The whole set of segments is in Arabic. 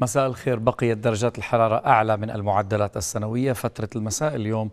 مساء الخير بقيت درجات الحرارة أعلى من المعدلات السنوية فترة المساء اليوم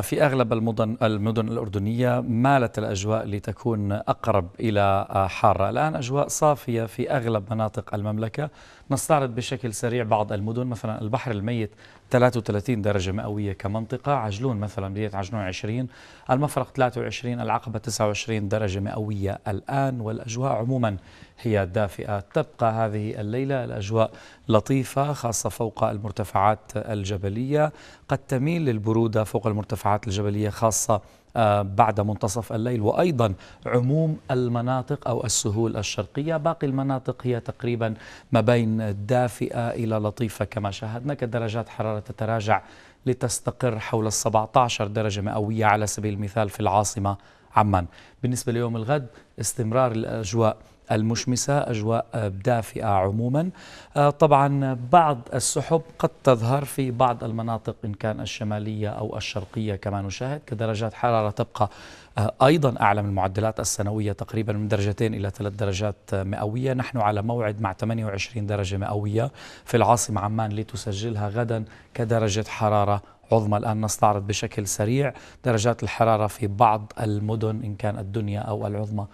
في أغلب المدن, المدن الأردنية مالت الأجواء لتكون أقرب إلى حارة الآن أجواء صافية في أغلب مناطق المملكة نستعرض بشكل سريع بعض المدن مثلا البحر الميت 33 درجة مئوية كمنطقة عجلون مثلا بداية عجلون 20 المفرق 23 العقبة 29 درجة مئوية الآن والأجواء عموما هي دافئة تبقى هذه الليلة الأجواء لطيفة خاصة فوق المرتفعات الجبلية قد تميل للبرودة فوق المرتفعات المرتفعات الجبلية خاصة آه، بعد منتصف الليل وأيضا عموم المناطق أو السهول الشرقية باقي المناطق هي تقريبا ما بين دافئة إلى لطيفة كما شاهدنا كدرجات حرارة تتراجع لتستقر حول 17 درجة مئوية على سبيل المثال في العاصمة عمان بالنسبة ليوم الغد استمرار الأجواء المشمسة أجواء دافئة عموما آه، طبعا بعض السحب قد تظهر في بعض المناطق إن كان الشمالية أو الشرقية كما نشاهد كدرجات حرارة تبقى آه، أيضا أعلى من المعدلات السنوية تقريبا من درجتين إلى ثلاث درجات مئوية نحن على موعد مع 28 درجة مئوية في العاصمة عمان لتسجلها غدا كدرجة حرارة عظمى الآن نستعرض بشكل سريع درجات الحرارة في بعض المدن إن كان الدنيا أو العظمى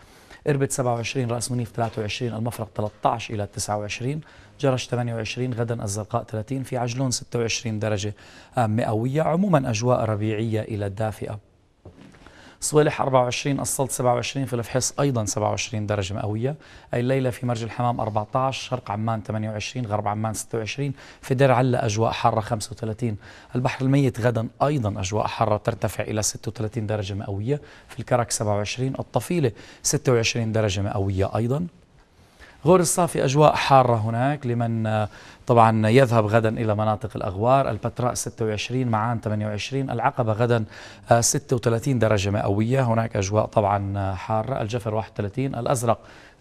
إربد 27 رأس منيف 23 المفرق 13 إلى 29 جرش 28 غدا الزرقاء 30 في عجلون 26 درجة مئوية عموما أجواء ربيعية إلى دافئة صوالح 24 أصلت 27 في الفحص أيضا 27 درجة مئوية أي الليلة في مرج الحمام 14 شرق عمان 28 غرب عمان 26 في دير أجواء حارة 35 البحر الميت غدا أيضا أجواء حارة ترتفع إلى 36 درجة مئوية في الكرك 27 الطفيلة 26 درجة مئوية أيضا غور الصافي أجواء حارة هناك لمن آه، طبعا يذهب غدا إلى مناطق الأغوار البتراء 26 معان 28 العقبة غدا 36 آه، درجة مئوية هناك أجواء طبعا آه، حارة الجفر 31 الأزرق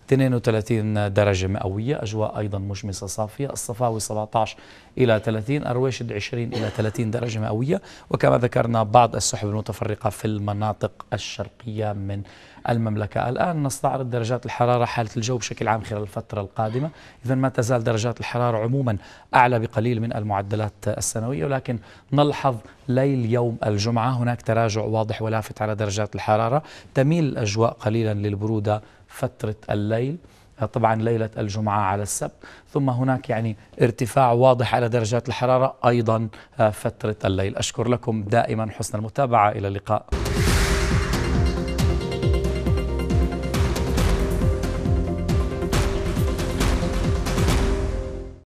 32 درجة مئوية أجواء أيضا مشمسة صافية الصفاوي 17 إلى 30 الرويشد 20 إلى 30 درجة مئوية وكما ذكرنا بعض السحب المتفرقة في المناطق الشرقية من المملكة الآن نستعرض درجات الحرارة حالة الجو بشكل عام خلال الفترة القادمة إذا ما تزال درجات الحرارة عموما أعلى بقليل من المعدلات السنوية ولكن نلحظ ليل يوم الجمعة هناك تراجع واضح ولافت على درجات الحرارة تميل الأجواء قليلا للبرودة فترة الليل طبعا ليلة الجمعة على السبت ثم هناك يعني ارتفاع واضح على درجات الحرارة أيضا آه، فترة الليل أشكر لكم دائما حسن المتابعة إلى اللقاء